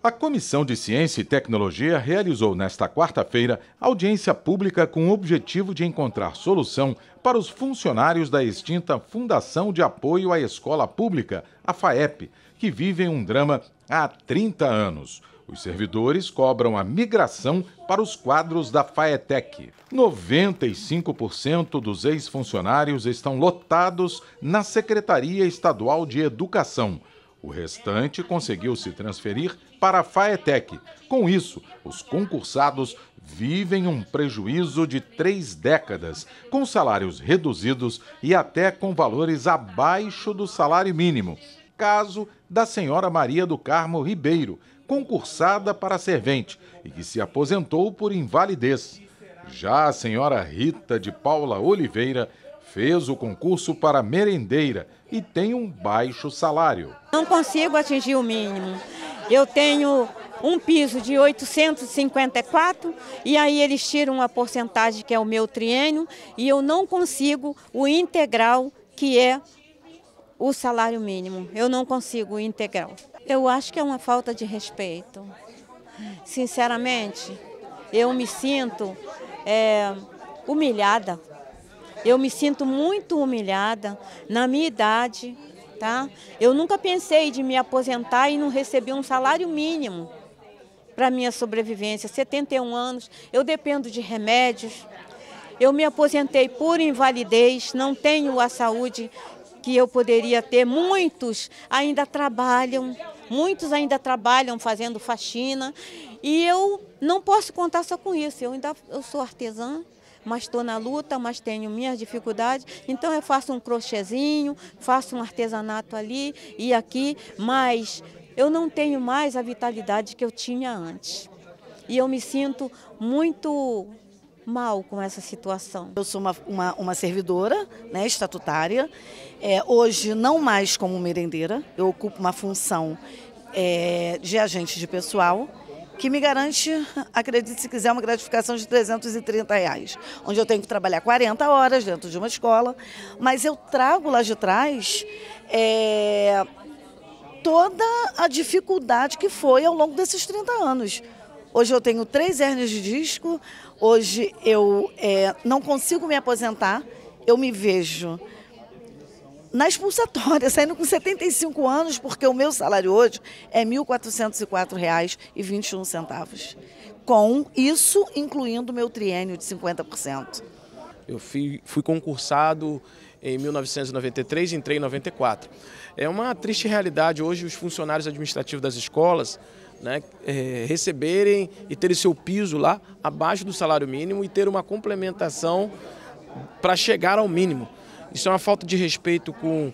A Comissão de Ciência e Tecnologia realizou nesta quarta-feira audiência pública com o objetivo de encontrar solução para os funcionários da extinta Fundação de Apoio à Escola Pública, a FAEP, que vivem um drama há 30 anos. Os servidores cobram a migração para os quadros da Faetec. 95% dos ex-funcionários estão lotados na Secretaria Estadual de Educação. O restante conseguiu se transferir para a Faetec. Com isso, os concursados vivem um prejuízo de três décadas, com salários reduzidos e até com valores abaixo do salário mínimo. Caso da senhora Maria do Carmo Ribeiro, concursada para servente e que se aposentou por invalidez. Já a senhora Rita de Paula Oliveira fez o concurso para merendeira e tem um baixo salário. Não consigo atingir o mínimo. Eu tenho um piso de 854 e aí eles tiram a porcentagem que é o meu triênio e eu não consigo o integral que é o salário mínimo. Eu não consigo o integral. Eu acho que é uma falta de respeito. Sinceramente, eu me sinto é, humilhada. Eu me sinto muito humilhada na minha idade tá? Eu nunca pensei de me aposentar e não receber um salário mínimo para minha sobrevivência. 71 anos, eu dependo de remédios. Eu me aposentei por invalidez, não tenho a saúde que eu poderia ter. Muitos ainda trabalham, muitos ainda trabalham fazendo faxina e eu não posso contar só com isso. Eu ainda eu sou artesã, mas estou na luta, mas tenho minhas dificuldades. Então eu faço um crochêzinho, faço um artesanato ali e aqui, mas eu não tenho mais a vitalidade que eu tinha antes. E eu me sinto muito mal com essa situação. Eu sou uma, uma, uma servidora né, estatutária, é, hoje não mais como merendeira, eu ocupo uma função é, de agente de pessoal que me garante, acredite se quiser, uma gratificação de 330 reais, onde eu tenho que trabalhar 40 horas dentro de uma escola, mas eu trago lá de trás é, toda a dificuldade que foi ao longo desses 30 anos. Hoje eu tenho três hernias de disco, hoje eu é, não consigo me aposentar, eu me vejo na expulsatória, saindo com 75 anos, porque o meu salário hoje é R$ 1.404,21, com isso incluindo o meu triênio de 50%. Eu fui, fui concursado em 1993 entrei em 94. É uma triste realidade hoje os funcionários administrativos das escolas né, é, receberem e terem seu piso lá abaixo do salário mínimo e ter uma complementação para chegar ao mínimo. Isso é uma falta de respeito com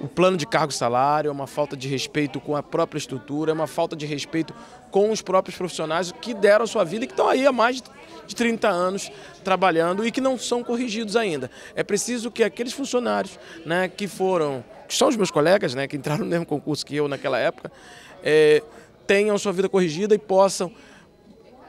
o plano de cargo-salário, é uma falta de respeito com a própria estrutura, é uma falta de respeito com os próprios profissionais que deram a sua vida e que estão aí há mais de 30 anos trabalhando e que não são corrigidos ainda. É preciso que aqueles funcionários né, que foram, que são os meus colegas, né, que entraram no mesmo concurso que eu naquela época, é, tenham sua vida corrigida e possam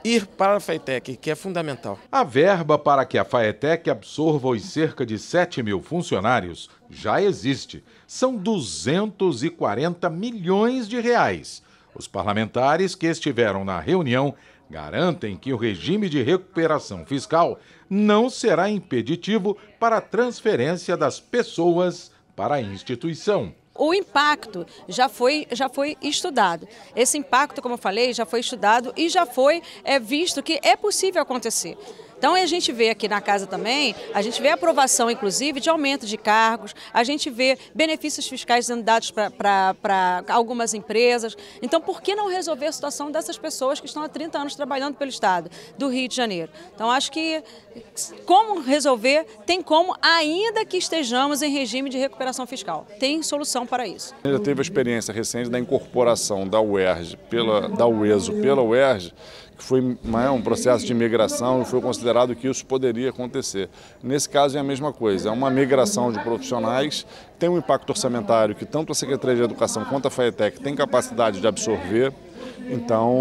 ir para a FAETEC, que é fundamental. A verba para que a FAETEC absorva os cerca de 7 mil funcionários já existe. São 240 milhões de reais. Os parlamentares que estiveram na reunião garantem que o regime de recuperação fiscal não será impeditivo para a transferência das pessoas para a instituição. O impacto já foi, já foi estudado. Esse impacto, como eu falei, já foi estudado e já foi é, visto que é possível acontecer. Então a gente vê aqui na casa também, a gente vê aprovação, inclusive, de aumento de cargos, a gente vê benefícios fiscais sendo dados para algumas empresas. Então, por que não resolver a situação dessas pessoas que estão há 30 anos trabalhando pelo Estado do Rio de Janeiro? Então, acho que como resolver, tem como, ainda que estejamos em regime de recuperação fiscal. Tem solução para isso. Já teve a experiência recente da incorporação da UERJ pela, da UESO pela UERJ, que foi né, um processo de migração e foi considerado que isso poderia acontecer. Nesse caso é a mesma coisa, é uma migração de profissionais, tem um impacto orçamentário que tanto a Secretaria de Educação quanto a FAETEC tem capacidade de absorver, então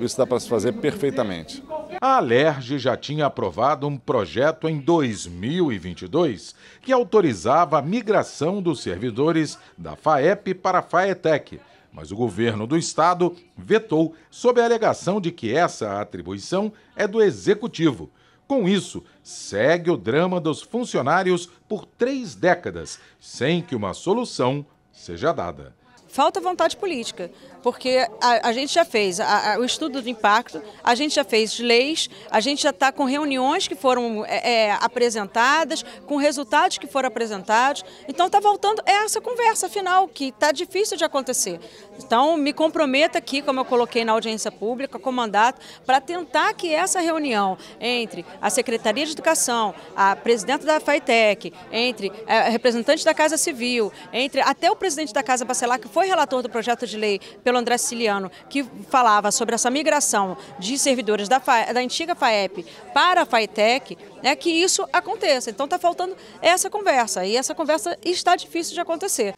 isso dá para se fazer perfeitamente. A Alerj já tinha aprovado um projeto em 2022 que autorizava a migração dos servidores da FAEP para a FAETEC mas o governo do estado vetou sob a alegação de que essa atribuição é do executivo. Com isso, segue o drama dos funcionários por três décadas, sem que uma solução seja dada. Falta vontade política, porque a, a gente já fez a, a, o estudo do impacto, a gente já fez leis, a gente já está com reuniões que foram é, é, apresentadas, com resultados que foram apresentados. Então está voltando é essa conversa final, que está difícil de acontecer. Então me comprometo aqui, como eu coloquei na audiência pública, com mandato, para tentar que essa reunião entre a Secretaria de Educação, a presidenta da FAITEC, entre é, representantes da Casa Civil, entre até o presidente da Casa Bacelar, que foi foi relator do projeto de lei pelo André Ciliano que falava sobre essa migração de servidores da, da antiga FAEP para a FAETEC, né, que isso aconteça. Então está faltando essa conversa, e essa conversa está difícil de acontecer.